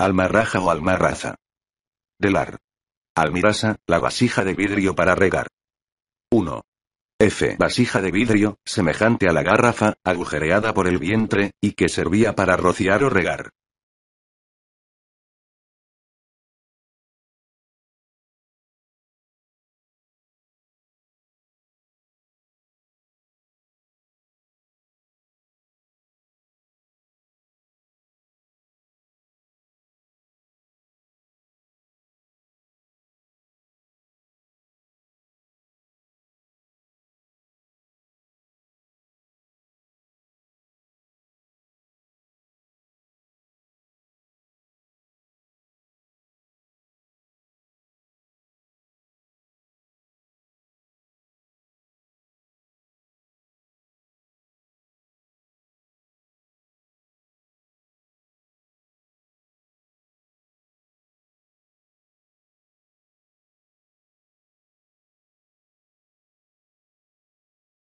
Almarraja o almarraza. Delar. Almirasa, la vasija de vidrio para regar. 1. F. Vasija de vidrio, semejante a la garrafa, agujereada por el vientre, y que servía para rociar o regar.